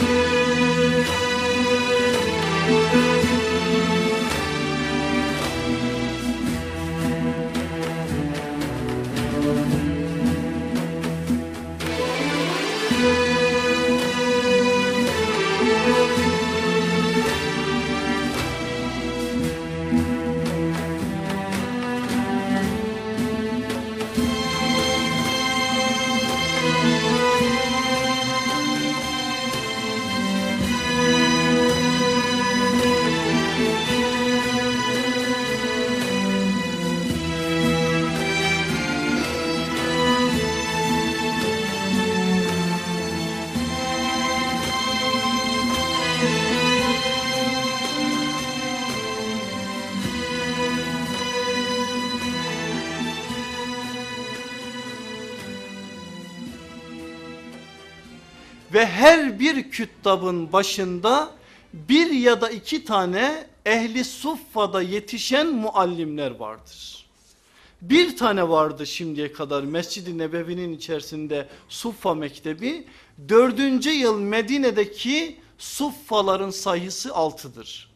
Thank you. küttabın başında bir ya da iki tane ehli suffada yetişen muallimler vardır. Bir tane vardı şimdiye kadar Mescid-i Nebevi'nin içerisinde Suffa Mektebi. Dördüncü yıl Medine'deki Suffaların sayısı altıdır.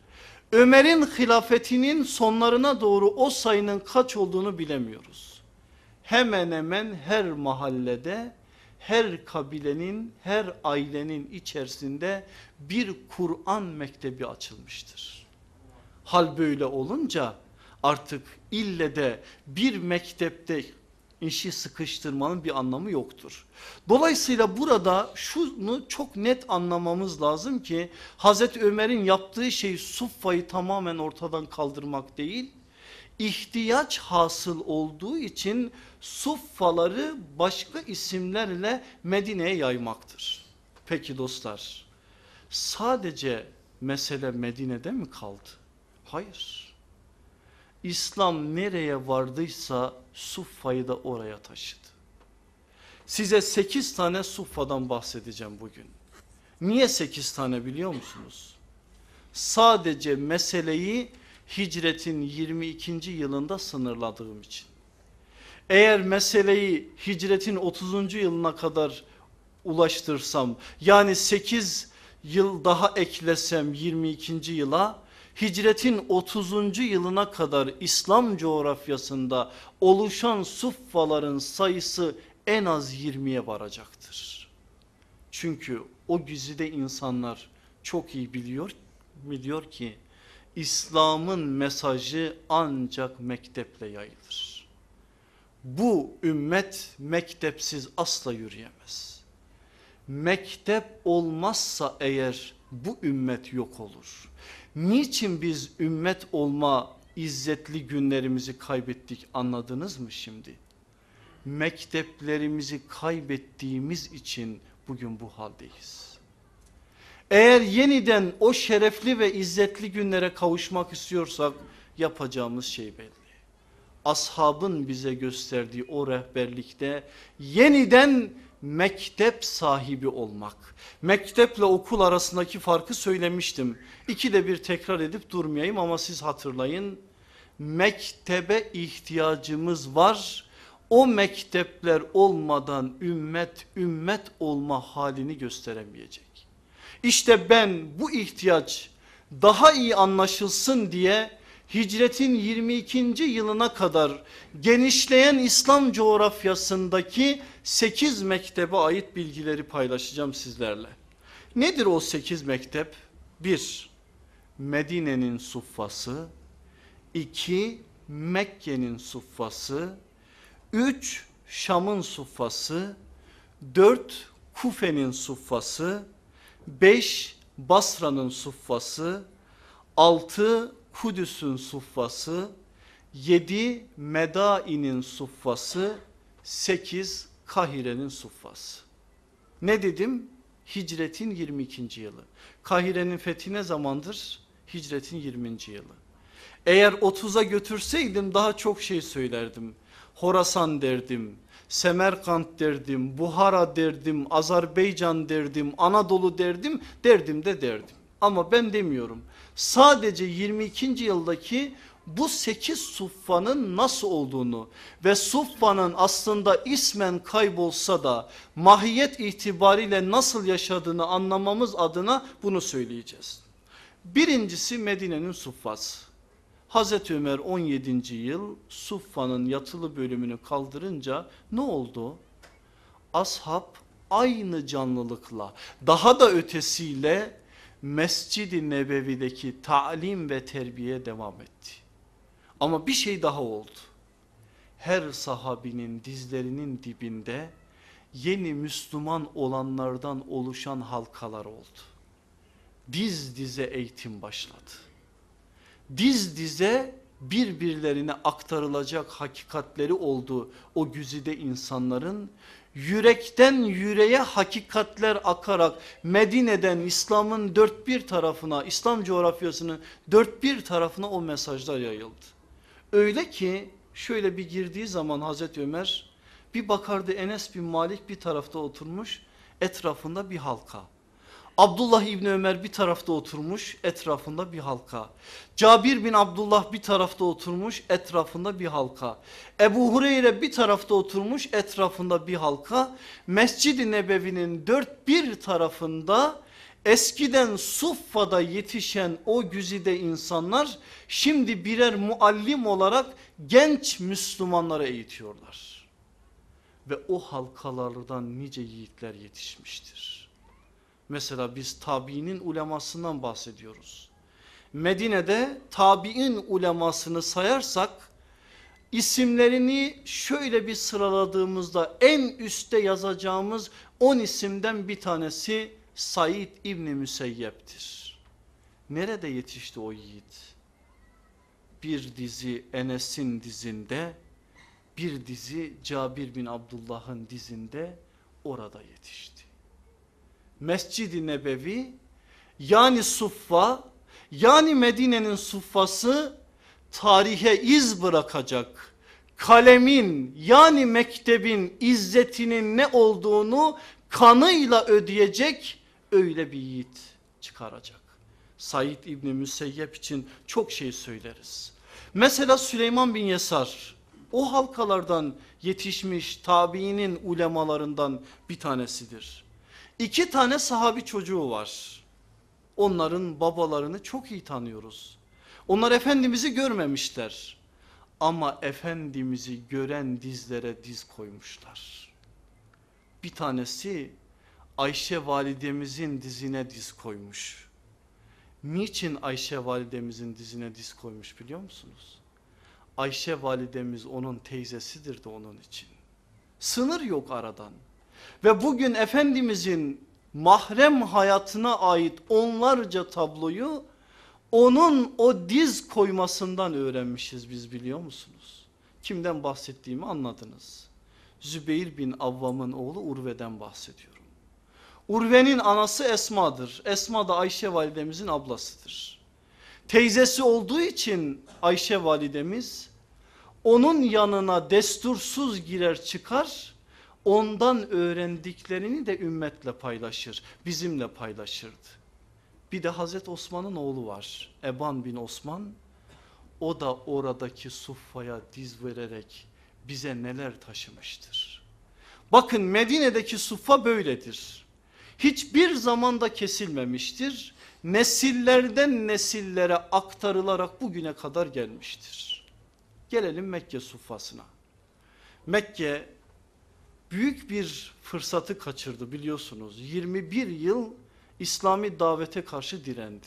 Ömer'in hilafetinin sonlarına doğru o sayının kaç olduğunu bilemiyoruz. Hemen hemen her mahallede her kabilenin, her ailenin içerisinde bir Kur'an mektebi açılmıştır. Hal böyle olunca artık ille de bir mektepte işi sıkıştırmanın bir anlamı yoktur. Dolayısıyla burada şunu çok net anlamamız lazım ki Hazreti Ömer'in yaptığı şey suffayı tamamen ortadan kaldırmak değil, ihtiyaç hasıl olduğu için suffaları başka isimlerle Medine'ye yaymaktır. Peki dostlar sadece mesele Medine'de mi kaldı? Hayır. İslam nereye vardıysa suffayı da oraya taşıdı. Size 8 tane suffadan bahsedeceğim bugün. Niye 8 tane biliyor musunuz? Sadece meseleyi hicretin 22. yılında sınırladığım için eğer meseleyi hicretin 30. yılına kadar ulaştırsam yani 8 yıl daha eklesem 22. yıla hicretin 30. yılına kadar İslam coğrafyasında oluşan suffaların sayısı en az 20'ye varacaktır. Çünkü o güzide insanlar çok iyi biliyor, biliyor ki İslam'ın mesajı ancak mekteple yayılır bu ümmet mektepsiz asla yürüyemez. Mektep olmazsa eğer bu ümmet yok olur. Niçin biz ümmet olma izzetli günlerimizi kaybettik anladınız mı şimdi? Mekteplerimizi kaybettiğimiz için bugün bu haldeyiz. Eğer yeniden o şerefli ve izzetli günlere kavuşmak istiyorsak yapacağımız şey belli ashabın bize gösterdiği o rehberlikte yeniden mektep sahibi olmak. Mekteple okul arasındaki farkı söylemiştim. İki de bir tekrar edip durmayayım ama siz hatırlayın. Mektebe ihtiyacımız var. O mektepler olmadan ümmet ümmet olma halini gösteremeyecek. İşte ben bu ihtiyaç daha iyi anlaşılsın diye hicretin 22. yılına kadar genişleyen İslam coğrafyasındaki 8 mektebe ait bilgileri paylaşacağım sizlerle. Nedir o 8 mektep? 1. Medine'nin suffası 2. Mekke'nin suffası 3. Şam'ın suffası 4. Kufe'nin suffası 5. Basra'nın suffası 6 Kudüs'ün suffası, yedi Medain'in suffası, sekiz Kahire'nin suffası. Ne dedim? Hicretin 22. yılı. Kahire'nin fethi ne zamandır? Hicretin 20. yılı. Eğer 30'a götürseydim daha çok şey söylerdim. Horasan derdim, Semerkant derdim, Buhara derdim, Azerbaycan derdim, Anadolu derdim, derdim de derdim. Ama ben demiyorum sadece 22. yıldaki bu 8 suffanın nasıl olduğunu ve suffanın aslında ismen kaybolsa da mahiyet itibariyle nasıl yaşadığını anlamamız adına bunu söyleyeceğiz. Birincisi Medine'nin suffası. Hazreti Ömer 17. yıl suffanın yatılı bölümünü kaldırınca ne oldu? Ashab aynı canlılıkla daha da ötesiyle Mescid-i Nebevi'deki talim ve terbiye devam etti. Ama bir şey daha oldu. Her sahabinin dizlerinin dibinde yeni Müslüman olanlardan oluşan halkalar oldu. Diz dize eğitim başladı. Diz dize birbirlerine aktarılacak hakikatleri oldu o güzide insanların yürekten yüreğe hakikatler akarak Medine'den İslam'ın dört bir tarafına İslam coğrafyasının dört bir tarafına o mesajlar yayıldı. Öyle ki şöyle bir girdiği zaman Hazreti Ömer bir bakardı Enes bin Malik bir tarafta oturmuş etrafında bir halka. Abdullah İbni Ömer bir tarafta oturmuş etrafında bir halka. Cabir bin Abdullah bir tarafta oturmuş etrafında bir halka. Ebu Hureyre bir tarafta oturmuş etrafında bir halka. Mescid-i Nebevi'nin dört bir tarafında eskiden Suffa'da yetişen o güzide insanlar şimdi birer muallim olarak genç Müslümanlara eğitiyorlar. Ve o halkalardan nice yiğitler yetişmiştir. Mesela biz tabiinin ulemasından bahsediyoruz. Medine'de tabi'in ulemasını sayarsak isimlerini şöyle bir sıraladığımızda en üstte yazacağımız 10 isimden bir tanesi Said İbni Müseyyep'tir. Nerede yetişti o yiğit? Bir dizi Enes'in dizinde, bir dizi Cabir bin Abdullah'ın dizinde orada yetişti. Mescid-i Nebevi yani Suffa yani Medine'nin Suffası tarihe iz bırakacak kalemin yani mektebin izzetinin ne olduğunu kanıyla ödeyecek öyle bir yiğit çıkaracak. Said İbni Müseyyep için çok şey söyleriz. Mesela Süleyman bin Yasar, o halkalardan yetişmiş tabiinin ulemalarından bir tanesidir. İki tane sahabi çocuğu var. Onların babalarını çok iyi tanıyoruz. Onlar Efendimiz'i görmemişler. Ama Efendimiz'i gören dizlere diz koymuşlar. Bir tanesi Ayşe validemizin dizine diz koymuş. Niçin Ayşe validemizin dizine diz koymuş biliyor musunuz? Ayşe validemiz onun teyzesidir de onun için. Sınır yok aradan. Ve bugün Efendimizin mahrem hayatına ait onlarca tabloyu onun o diz koymasından öğrenmişiz biz biliyor musunuz? Kimden bahsettiğimi anladınız. Zübeyir bin Avvam'ın oğlu Urve'den bahsediyorum. Urve'nin anası Esma'dır. Esma da Ayşe validemizin ablasıdır. Teyzesi olduğu için Ayşe validemiz onun yanına destursuz girer çıkar ondan öğrendiklerini de ümmetle paylaşır, bizimle paylaşırdı. Bir de Hazreti Osman'ın oğlu var, Eban bin Osman. O da oradaki suffaya diz vererek bize neler taşımıştır. Bakın Medine'deki suffa böyledir. Hiçbir zamanda kesilmemiştir. Nesillerden nesillere aktarılarak bugüne kadar gelmiştir. Gelelim Mekke suffasına. Mekke büyük bir fırsatı kaçırdı biliyorsunuz. 21 yıl İslami davete karşı direndi.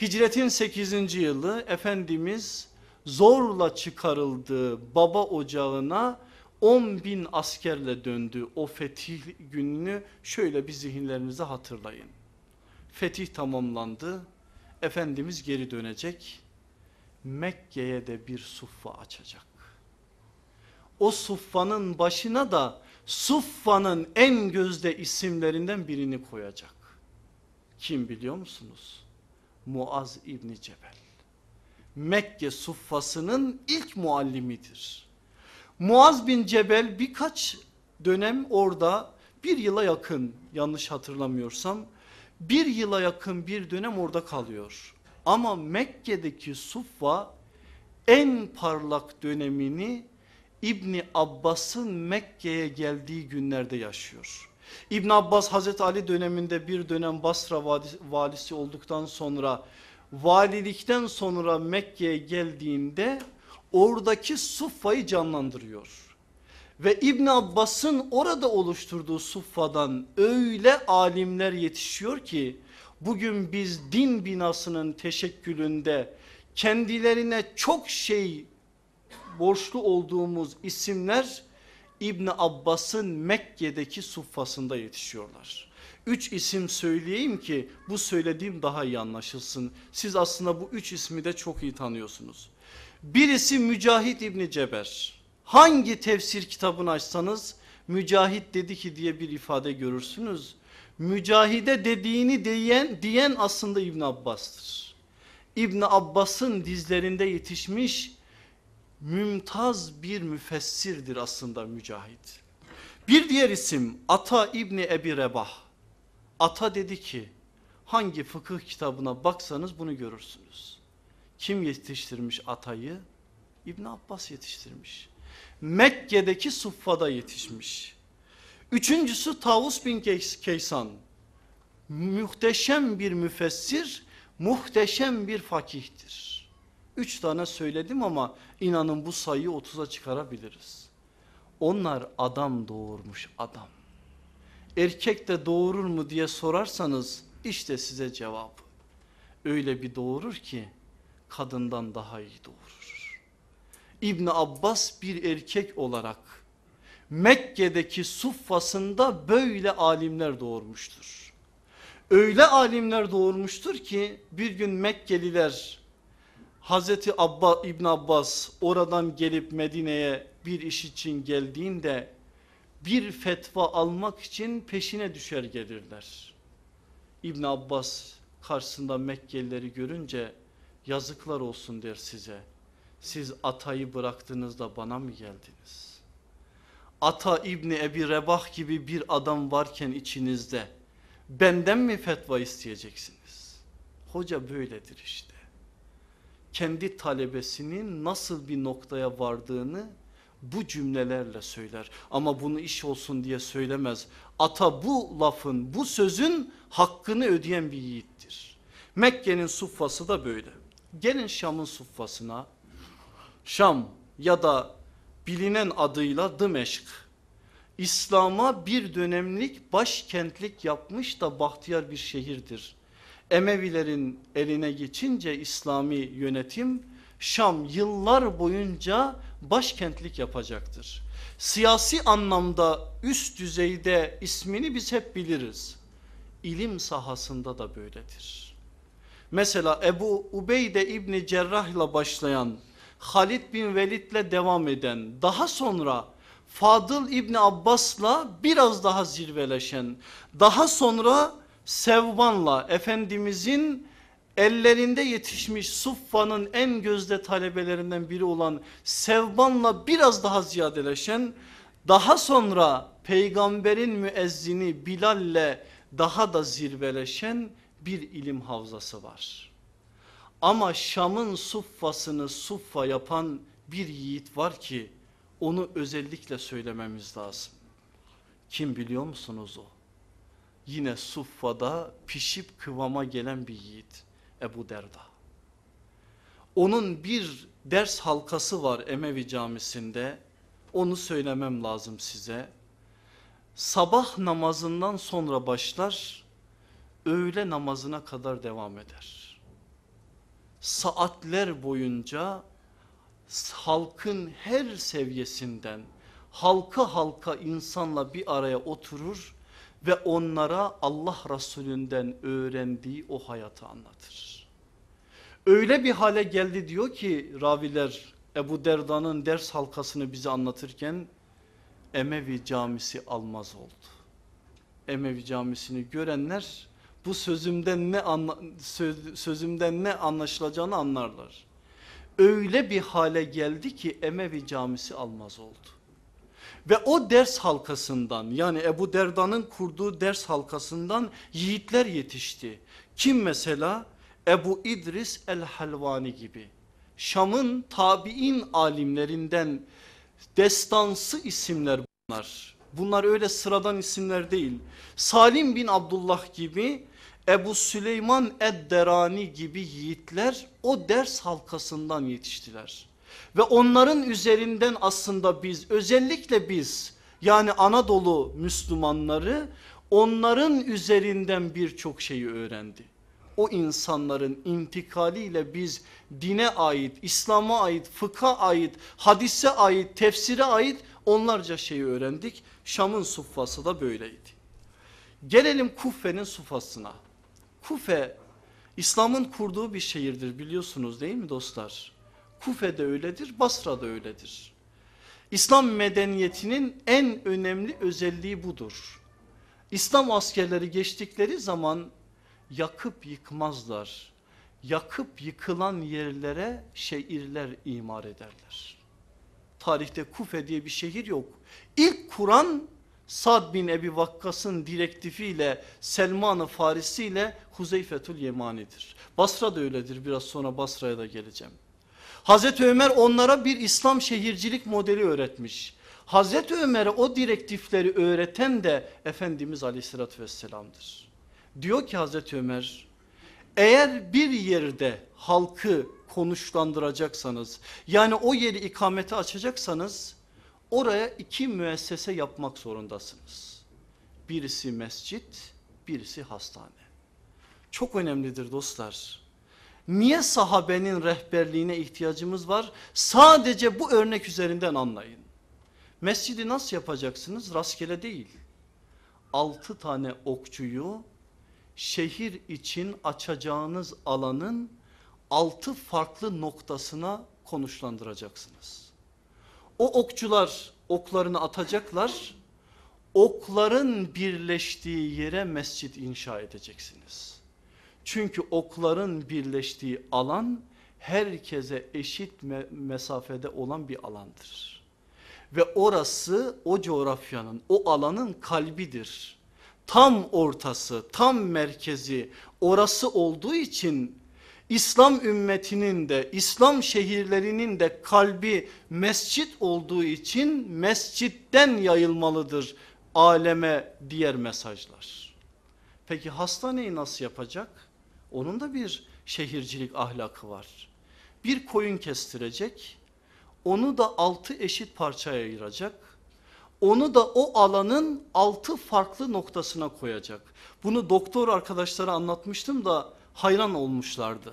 Hicretin 8. yılı Efendimiz zorla çıkarıldığı baba ocağına 10 bin askerle döndü o fetih gününü şöyle bir zihinlerinize hatırlayın. Fetih tamamlandı. Efendimiz geri dönecek. Mekke'ye de bir suffa açacak o suffanın başına da suffanın en gözde isimlerinden birini koyacak. Kim biliyor musunuz? Muaz İbni Cebel. Mekke suffasının ilk muallimidir. Muaz bin Cebel birkaç dönem orada bir yıla yakın yanlış hatırlamıyorsam bir yıla yakın bir dönem orada kalıyor. Ama Mekke'deki Suffa en parlak dönemini İbni Abbas'ın Mekke'ye geldiği günlerde yaşıyor. İbn Abbas Hazreti Ali döneminde bir dönem Basra valisi olduktan sonra valilikten sonra Mekke'ye geldiğinde oradaki suffayı canlandırıyor. Ve İbn Abbas'ın orada oluşturduğu suffadan öyle alimler yetişiyor ki bugün biz din binasının teşekkülünde kendilerine çok şey borçlu olduğumuz isimler İbni Abbas'ın Mekke'deki suffasında yetişiyorlar. Üç isim söyleyeyim ki bu söylediğim daha iyi anlaşılsın. Siz aslında bu üç ismi de çok iyi tanıyorsunuz. Birisi Mücahit İbni Ceber. Hangi tefsir kitabını açsanız Mücahit dedi ki diye bir ifade görürsünüz. Mücahide dediğini diyen, diyen aslında İbn Abbas'tır. İbn Abbas'ın dizlerinde yetişmiş mümtaz bir müfessirdir aslında Mücahit. Bir diğer isim Ata İbni Ebi Rebah. Ata dedi ki hangi fıkıh kitabına baksanız bunu görürsünüz. Kim yetiştirmiş Ata'yı? İbni Abbas yetiştirmiş. Mekke'deki Suffa'da yetişmiş. Üçüncüsü Tavus bin Keysan. Muhteşem bir müfessir, muhteşem bir fakihtir. Üç tane söyledim ama inanın bu sayıyı otuz'a çıkarabiliriz. Onlar adam doğurmuş adam. Erkek de doğurur mu diye sorarsanız işte size cevap. Öyle bir doğurur ki kadından daha iyi doğurur. İbn Abbas bir erkek olarak Mekke'deki suffasında böyle alimler doğurmuştur. Öyle alimler doğurmuştur ki bir gün Mekkeliler Hazreti Abba, İbn Abbas oradan gelip Medine'ye bir iş için geldiğinde bir fetva almak için peşine düşer gelirler. İbn Abbas karşısında Mekkelileri görünce yazıklar olsun der size. Siz atayı bıraktınız da bana mı geldiniz? Ata İbni Ebi Rebah gibi bir adam varken içinizde benden mi fetva isteyeceksiniz? Hoca böyledir işte kendi talebesinin nasıl bir noktaya vardığını bu cümlelerle söyler. Ama bunu iş olsun diye söylemez. Ata bu lafın bu sözün hakkını ödeyen bir yiğittir. Mekke'nin suffası da böyle. Gelin Şam'ın suffasına. Şam ya da bilinen adıyla Dımeşk. İslam'a bir dönemlik başkentlik yapmış da bahtiyar bir şehirdir. Emevilerin eline geçince İslami yönetim Şam yıllar boyunca başkentlik yapacaktır. Siyasi anlamda üst düzeyde ismini biz hep biliriz. İlim sahasında da böyledir. Mesela Ebu Ubeyde İbni Cerrah ile başlayan Halid bin Velid ile devam eden daha sonra Fadıl İbni Abbas'la biraz daha zirveleşen daha sonra Sevvanla Efendimizin ellerinde yetişmiş Suffa'nın en gözde talebelerinden biri olan Sevvanla biraz daha ziyadeleşen daha sonra peygamberin müezzini Bilal'le daha da zirveleşen bir ilim havzası var. Ama Şam'ın suffasını suffa yapan bir yiğit var ki onu özellikle söylememiz lazım. Kim biliyor musunuz o? yine Suffa'da pişip kıvama gelen bir yiğit Ebu Derda. Onun bir ders halkası var Emevi camisinde onu söylemem lazım size. Sabah namazından sonra başlar öğle namazına kadar devam eder. Saatler boyunca halkın her seviyesinden halka halka insanla bir araya oturur ve onlara Allah Resulünden öğrendiği o hayatı anlatır. Öyle bir hale geldi diyor ki raviler Ebu Derda'nın ders halkasını bize anlatırken Emevi camisi almaz oldu. Emevi camisini görenler bu sözümden ne söz, sözümden ne anlaşılacağını anlarlar. Öyle bir hale geldi ki Emevi camisi almaz oldu. Ve o ders halkasından yani Ebu Derda'nın kurduğu ders halkasından yiğitler yetişti. Kim mesela? Ebu İdris el-Halvani gibi. Şam'ın tabi'in alimlerinden destansı isimler bunlar. Bunlar öyle sıradan isimler değil. Salim bin Abdullah gibi Ebu Süleyman Edderani gibi yiğitler o ders halkasından yetiştiler. Ve onların üzerinden aslında biz özellikle biz yani Anadolu Müslümanları onların üzerinden birçok şeyi öğrendi. O insanların intikaliyle biz dine ait, İslam'a ait, fıkha ait, hadise ait, tefsire ait onlarca şeyi öğrendik. Şam'ın suffası da böyleydi. Gelelim Kufe'nin suffasına. Kufe İslam'ın kurduğu bir şehirdir biliyorsunuz değil mi dostlar? Kufe'de öyledir, Basra'da öyledir. İslam medeniyetinin en önemli özelliği budur. İslam askerleri geçtikleri zaman yakıp yıkmazlar. Yakıp yıkılan yerlere şehirler imar ederler. Tarihte Kufe diye bir şehir yok. İlk Kur'an Sad bin Ebi Vakkas'ın direktifiyle Selman-ı ile Huzeyfetül Yemani'dir. Basra da öyledir biraz sonra Basra'ya da geleceğim. Hazreti Ömer onlara bir İslam şehircilik modeli öğretmiş. Hazreti Ömer'e o direktifleri öğreten de Efendimiz aleyhissalatü vesselam'dır. Diyor ki Hazreti Ömer eğer bir yerde halkı konuşlandıracaksanız yani o yeri ikamete açacaksanız oraya iki müessese yapmak zorundasınız. Birisi mescit birisi hastane. Çok önemlidir dostlar Niye sahabenin rehberliğine ihtiyacımız var? Sadece bu örnek üzerinden anlayın. Mescidi nasıl yapacaksınız? Rastgele değil. Altı tane okçuyu şehir için açacağınız alanın altı farklı noktasına konuşlandıracaksınız. O okçular oklarını atacaklar. Okların birleştiği yere mescit inşa edeceksiniz. Çünkü okların birleştiği alan herkese eşit mesafede olan bir alandır. Ve orası o coğrafyanın o alanın kalbidir. Tam ortası tam merkezi orası olduğu için İslam ümmetinin de İslam şehirlerinin de kalbi mescit olduğu için mescitten yayılmalıdır aleme diğer mesajlar. Peki hastaneyi nasıl yapacak? Onun da bir şehircilik ahlakı var. Bir koyun kestirecek, onu da altı eşit parçaya ayıracak. Onu da o alanın altı farklı noktasına koyacak. Bunu doktor arkadaşlara anlatmıştım da hayran olmuşlardı.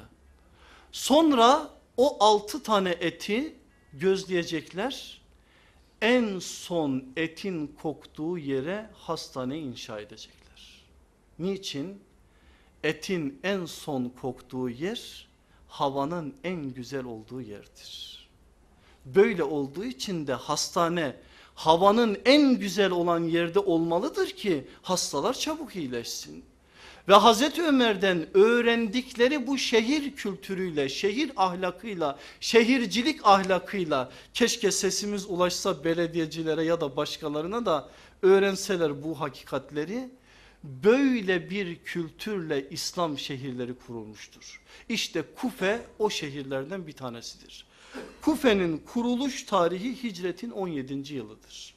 Sonra o altı tane eti gözleyecekler. En son etin koktuğu yere hastane inşa edecekler. Niçin? etin en son koktuğu yer havanın en güzel olduğu yerdir. Böyle olduğu için de hastane havanın en güzel olan yerde olmalıdır ki hastalar çabuk iyileşsin. Ve Hazreti Ömer'den öğrendikleri bu şehir kültürüyle, şehir ahlakıyla, şehircilik ahlakıyla keşke sesimiz ulaşsa belediyecilere ya da başkalarına da öğrenseler bu hakikatleri Böyle bir kültürle İslam şehirleri kurulmuştur. İşte Kufe o şehirlerden bir tanesidir. Kufe'nin kuruluş tarihi hicretin 17. yılıdır.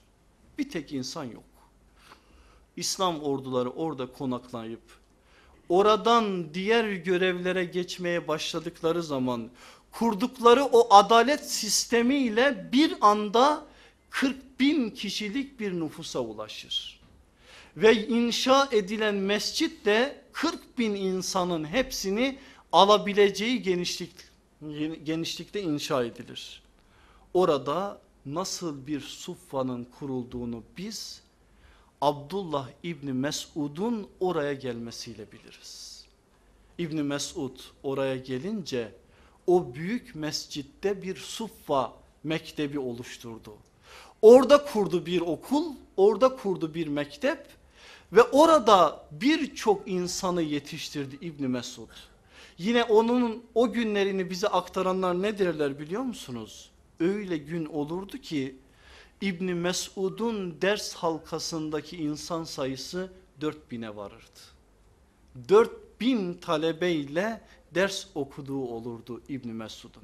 Bir tek insan yok. İslam orduları orada konaklayıp oradan diğer görevlere geçmeye başladıkları zaman kurdukları o adalet sistemiyle bir anda 40 bin kişilik bir nüfusa ulaşır ve inşa edilen mescit de 40 bin insanın hepsini alabileceği genişlik, genişlikte inşa edilir. Orada nasıl bir suffanın kurulduğunu biz Abdullah İbni Mesud'un oraya gelmesiyle biliriz. İbni Mesud oraya gelince o büyük mescitte bir suffa mektebi oluşturdu. Orada kurdu bir okul, orada kurdu bir mektep ve orada birçok insanı yetiştirdi İbni Mesud. Yine onun o günlerini bize aktaranlar ne derler biliyor musunuz? Öyle gün olurdu ki İbni Mesud'un ders halkasındaki insan sayısı 4000'e varırdı. 4000 talebeyle ders okuduğu olurdu İbni Mesud'un.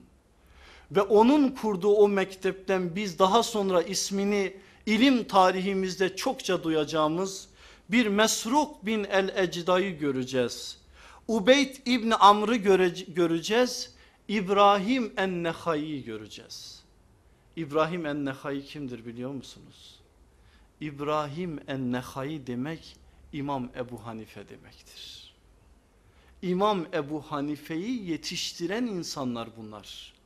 Ve onun kurduğu o mektepten biz daha sonra ismini ilim tarihimizde çokça duyacağımız bir Mesruk bin el-Ecda'yı göreceğiz. Ubeyd İbni Amr'ı göre göreceğiz. İbrahim en-Neha'yı göreceğiz. İbrahim en-Neha'yı kimdir biliyor musunuz? İbrahim en-Neha'yı demek İmam Ebu Hanife demektir. İmam Ebu Hanife'yi yetiştiren insanlar bunlar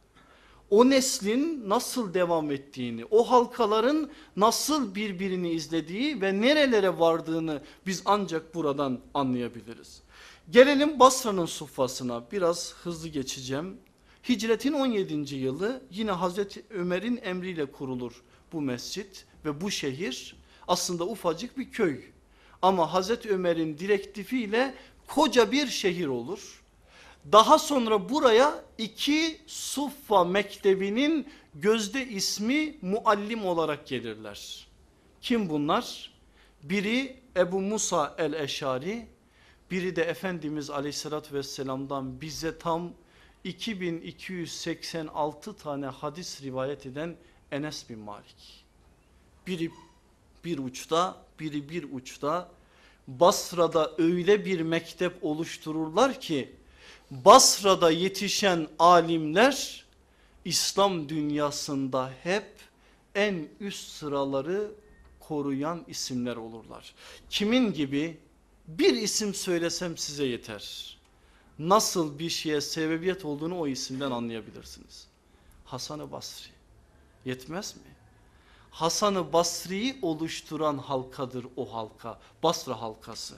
o neslin nasıl devam ettiğini, o halkaların nasıl birbirini izlediği ve nerelere vardığını biz ancak buradan anlayabiliriz. Gelelim Basra'nın suffasına biraz hızlı geçeceğim. Hicretin 17. yılı yine Hazreti Ömer'in emriyle kurulur bu mescit ve bu şehir aslında ufacık bir köy. Ama Hazreti Ömer'in direktifiyle koca bir şehir olur. Daha sonra buraya iki Suffa mektebinin gözde ismi muallim olarak gelirler. Kim bunlar? Biri Ebu Musa el-Eşari, biri de Efendimiz aleyhissalatü vesselam'dan bize tam 2286 tane hadis rivayet eden Enes bin Malik. Biri bir uçta, biri bir uçta. Basra'da öyle bir mektep oluştururlar ki Basra'da yetişen alimler İslam dünyasında hep en üst sıraları koruyan isimler olurlar. Kimin gibi bir isim söylesem size yeter. Nasıl bir şeye sebebiyet olduğunu o isimden anlayabilirsiniz. Hasan-ı Basri yetmez mi? Hasan-ı Basri'yi oluşturan halkadır o halka. Basra halkası.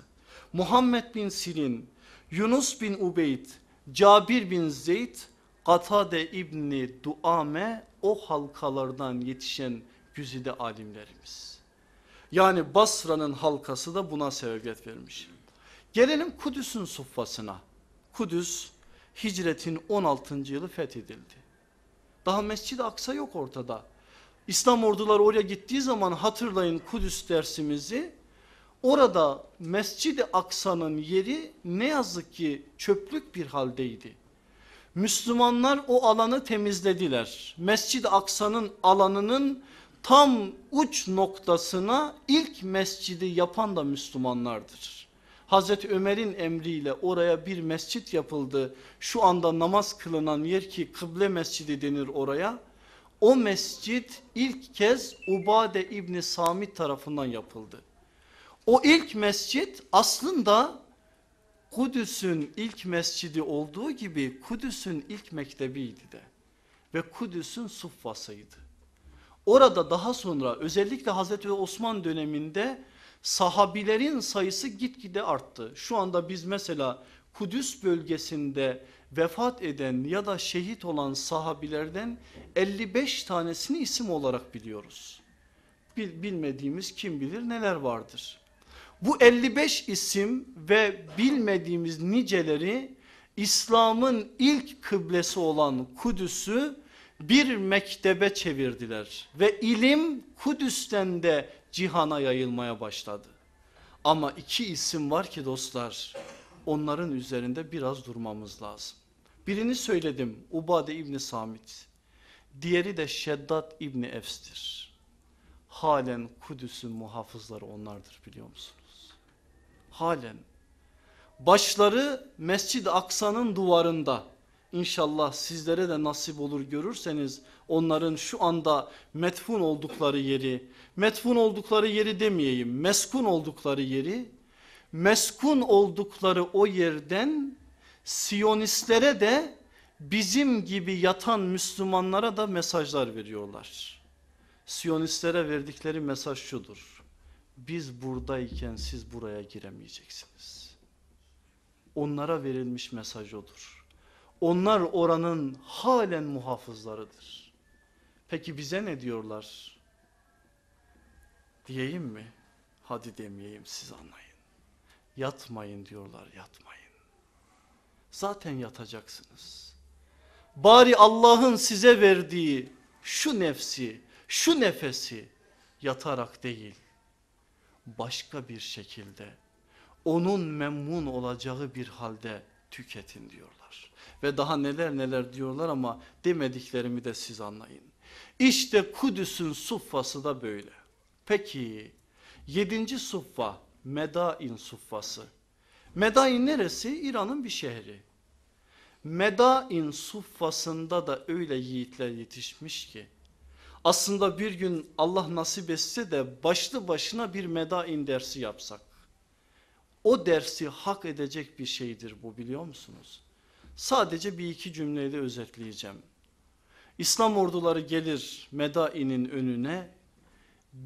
Muhammed bin Sirin, Yunus bin Ubeyd, Cabir bin Zeyd Katade İbni Duame o halkalardan yetişen güzide alimlerimiz. Yani Basra'nın halkası da buna sebebiyet vermiş. Gelelim Kudüs'ün suffasına. Kudüs hicretin 16. yılı fethedildi. Daha Mescid-i Aksa yok ortada. İslam orduları oraya gittiği zaman hatırlayın Kudüs dersimizi Orada Mescid-i Aksa'nın yeri ne yazık ki çöplük bir haldeydi. Müslümanlar o alanı temizlediler. Mescid-i Aksa'nın alanının tam uç noktasına ilk mescidi yapan da Müslümanlardır. Hazreti Ömer'in emriyle oraya bir mescit yapıldı. Şu anda namaz kılınan yer ki kıble mescidi denir oraya. O mescit ilk kez Ubade İbni Samit tarafından yapıldı. O ilk mescit aslında Kudüs'ün ilk mescidi olduğu gibi Kudüs'ün ilk mektebiydi de ve Kudüs'ün suffasıydı. Orada daha sonra özellikle Hazreti Osman döneminde sahabilerin sayısı gitgide arttı. Şu anda biz mesela Kudüs bölgesinde vefat eden ya da şehit olan sahabilerden 55 tanesini isim olarak biliyoruz. bilmediğimiz kim bilir neler vardır. Bu 55 isim ve bilmediğimiz niceleri İslam'ın ilk kıblesi olan Kudüs'ü bir mektebe çevirdiler ve ilim Kudüs'ten de cihana yayılmaya başladı. Ama iki isim var ki dostlar onların üzerinde biraz durmamız lazım. Birini söyledim Ubade İbni Samit. Diğeri de Şeddat İbni Efs'tir. Halen Kudüs'ün muhafızları onlardır biliyor musunuz? halen. Başları Mescid-i Aksa'nın duvarında. İnşallah sizlere de nasip olur görürseniz onların şu anda metfun oldukları yeri, metfun oldukları yeri demeyeyim, meskun oldukları yeri, meskun oldukları o yerden Siyonistlere de bizim gibi yatan Müslümanlara da mesajlar veriyorlar. Siyonistlere verdikleri mesaj şudur biz buradayken siz buraya giremeyeceksiniz. Onlara verilmiş mesaj odur. Onlar oranın halen muhafızlarıdır. Peki bize ne diyorlar? Diyeyim mi? Hadi demeyeyim siz anlayın. Yatmayın diyorlar yatmayın. Zaten yatacaksınız. Bari Allah'ın size verdiği şu nefsi, şu nefesi yatarak değil başka bir şekilde onun memnun olacağı bir halde tüketin diyorlar. Ve daha neler neler diyorlar ama demediklerimi de siz anlayın. İşte Kudüs'ün suffası da böyle. Peki yedinci suffa Medain suffası. Medain neresi? İran'ın bir şehri. Medain suffasında da öyle yiğitler yetişmiş ki aslında bir gün Allah nasip etse de başlı başına bir medain dersi yapsak. O dersi hak edecek bir şeydir bu biliyor musunuz? Sadece bir iki cümleyle özetleyeceğim. İslam orduları gelir medainin önüne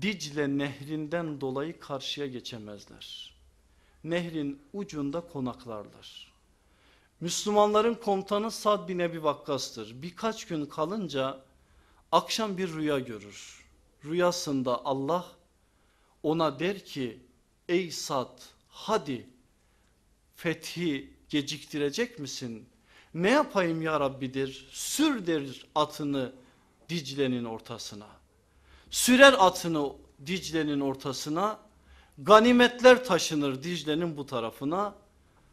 Dicle nehrinden dolayı karşıya geçemezler. Nehrin ucunda konaklarlar. Müslümanların komutanı Sad bin Ebi Vakkas'tır. Birkaç gün kalınca Akşam bir rüya görür. Rüyasında Allah ona der ki ey Sad hadi fethi geciktirecek misin? Ne yapayım ya Rabbidir? Sür der atını Dicle'nin ortasına. Sürer atını Dicle'nin ortasına. Ganimetler taşınır Dicle'nin bu tarafına.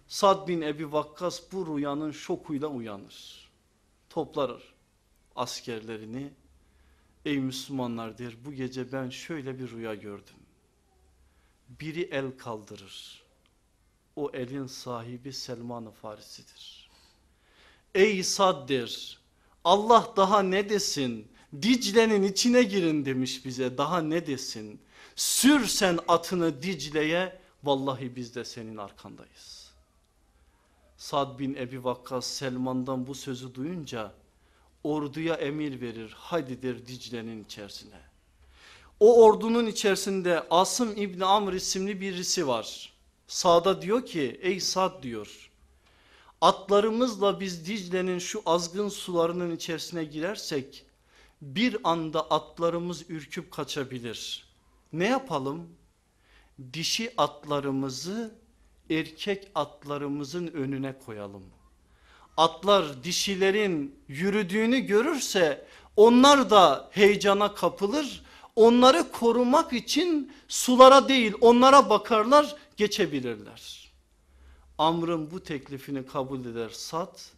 Sad bin Ebi Vakkas bu rüyanın şokuyla uyanır. Toplar askerlerini Ey Müslümanlar der bu gece ben şöyle bir rüya gördüm. Biri el kaldırır. O elin sahibi Selman-ı Farisi'dir. Ey Sad der Allah daha ne desin? Dicle'nin içine girin demiş bize daha ne desin? Sür sen atını Dicle'ye vallahi biz de senin arkandayız. Sad bin Ebi Vakkas Selman'dan bu sözü duyunca orduya emir verir hadidir Dicle'nin içerisine. O ordunun içerisinde Asım İbni Amr isimli birisi var. Sa'da diyor ki ey Sa'd diyor atlarımızla biz Dicle'nin şu azgın sularının içerisine girersek bir anda atlarımız ürküp kaçabilir. Ne yapalım? Dişi atlarımızı erkek atlarımızın önüne koyalım.'' atlar dişilerin yürüdüğünü görürse onlar da heyecana kapılır. Onları korumak için sulara değil onlara bakarlar geçebilirler. Amr'ın bu teklifini kabul eder Sat.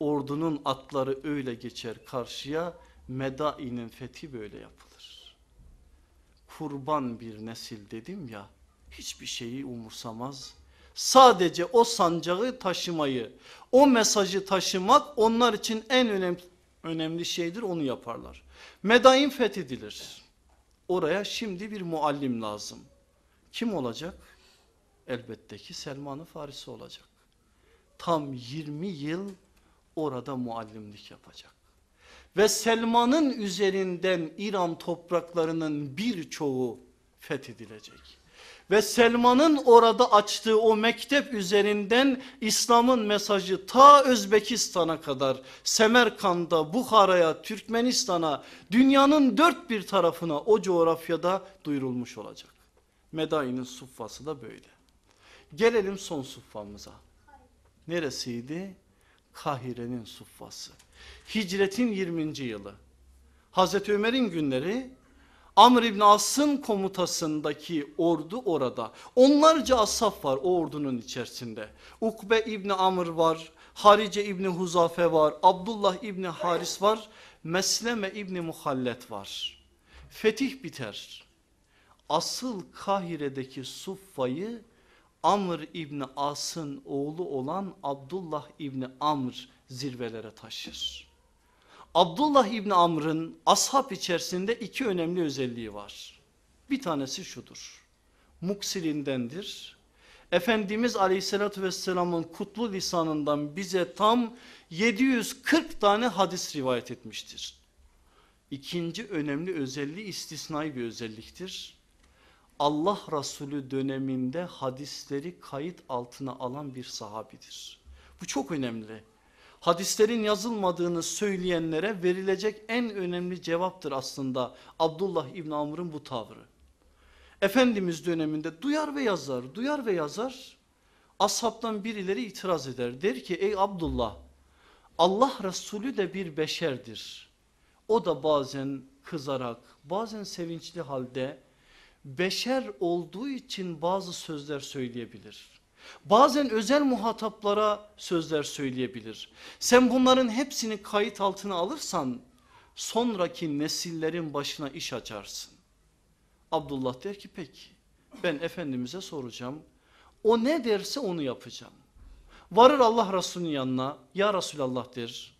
Ordunun atları öyle geçer karşıya. Medain'in fethi böyle yapılır. Kurban bir nesil dedim ya hiçbir şeyi umursamaz Sadece o sancağı taşımayı, o mesajı taşımak onlar için en önemli, önemli şeydir onu yaparlar. Medayin fethedilir. Oraya şimdi bir muallim lazım. Kim olacak? Elbette ki Selman-ı Farisi olacak. Tam 20 yıl orada muallimlik yapacak. Ve Selman'ın üzerinden İran topraklarının birçoğu fethedilecek ve Selman'ın orada açtığı o mektep üzerinden İslam'ın mesajı ta Özbekistan'a kadar Semerkand'a, Bukhara'ya, Türkmenistan'a, dünyanın dört bir tarafına o coğrafyada duyurulmuş olacak. Medain'in suffası da böyle. Gelelim son suffamıza. Neresiydi? Kahire'nin suffası. Hicretin 20. yılı. Hazreti Ömer'in günleri Amr İbn As'ın komutasındaki ordu orada. Onlarca asaf var o ordunun içerisinde. Ukbe İbni Amr var, Harice İbni Huzafe var, Abdullah İbni Haris var, Mesleme İbni Muhallet var. Fetih biter. Asıl Kahire'deki Suffa'yı Amr İbni As'ın oğlu olan Abdullah İbni Amr zirvelere taşır. Abdullah İbni Amr'ın ashab içerisinde iki önemli özelliği var. Bir tanesi şudur. Muksilindendir. Efendimiz aleyhissalatü vesselamın kutlu lisanından bize tam 740 tane hadis rivayet etmiştir. İkinci önemli özelliği istisnai bir özelliktir. Allah Resulü döneminde hadisleri kayıt altına alan bir sahabidir. Bu çok önemli hadislerin yazılmadığını söyleyenlere verilecek en önemli cevaptır aslında Abdullah İbn Amr'ın bu tavrı. Efendimiz döneminde duyar ve yazar, duyar ve yazar ashabtan birileri itiraz eder. Der ki ey Abdullah Allah Resulü de bir beşerdir. O da bazen kızarak bazen sevinçli halde beşer olduğu için bazı sözler söyleyebilir. Bazen özel muhataplara sözler söyleyebilir. Sen bunların hepsini kayıt altına alırsan sonraki nesillerin başına iş açarsın. Abdullah der ki peki ben Efendimiz'e soracağım. O ne derse onu yapacağım. Varır Allah Resulü'nün yanına ya Resulallah der.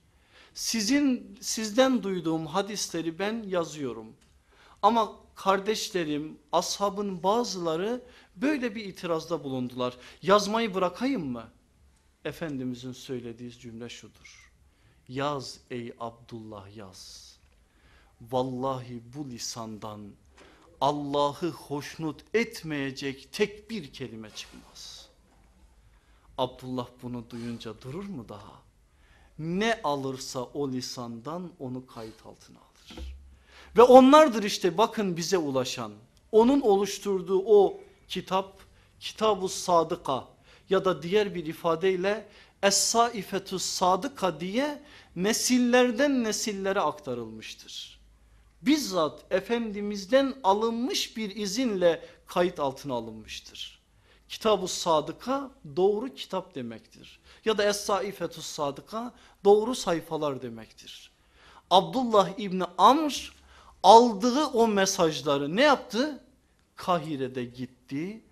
Sizin sizden duyduğum hadisleri ben yazıyorum. Ama kardeşlerim, ashabın bazıları böyle bir itirazda bulundular. Yazmayı bırakayım mı? Efendimizin söylediği cümle şudur. Yaz ey Abdullah yaz. Vallahi bu lisandan Allah'ı hoşnut etmeyecek tek bir kelime çıkmaz. Abdullah bunu duyunca durur mu daha? Ne alırsa o lisandan onu kayıt altına alır. Ve onlardır işte bakın bize ulaşan. Onun oluşturduğu o kitap, kitab-ı sadıka ya da diğer bir ifadeyle Es-Saifetü Sadıka diye nesillerden nesillere aktarılmıştır. Bizzat Efendimiz'den alınmış bir izinle kayıt altına alınmıştır. Kitab-ı Sadıka doğru kitap demektir. Ya da Es-Saifetü Sadıka doğru sayfalar demektir. Abdullah İbni Amr aldığı o mesajları ne yaptı? Kahire'de gitti,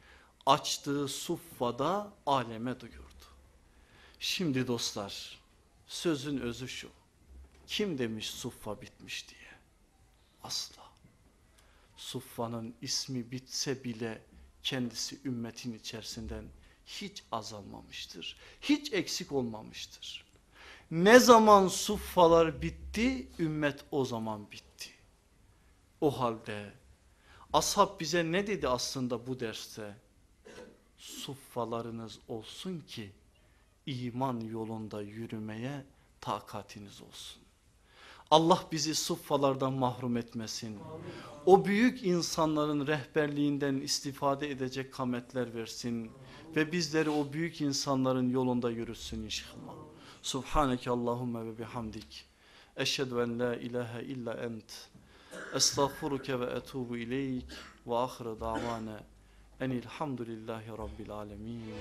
açtığı suffada aleme duyurdu. Şimdi dostlar sözün özü şu. Kim demiş suffa bitmiş diye? Asla. Suffa'nın ismi bitse bile kendisi ümmetin içerisinden hiç azalmamıştır. Hiç eksik olmamıştır. Ne zaman suffalar bitti ümmet o zaman bitti. O halde ashab bize ne dedi aslında bu derste? Suffalarınız olsun ki iman yolunda yürümeye takatiniz olsun. Allah bizi suffalardan mahrum etmesin. O büyük insanların rehberliğinden istifade edecek kametler versin. Ve bizleri o büyük insanların yolunda yürüsün inşallah. Subhaneke Allahümme ve bihamdik. Eşhedü en la ilahe illa ent. أستغفرك وأتوب إليك وآخر دعوانا أن الحمد لله رب العالمين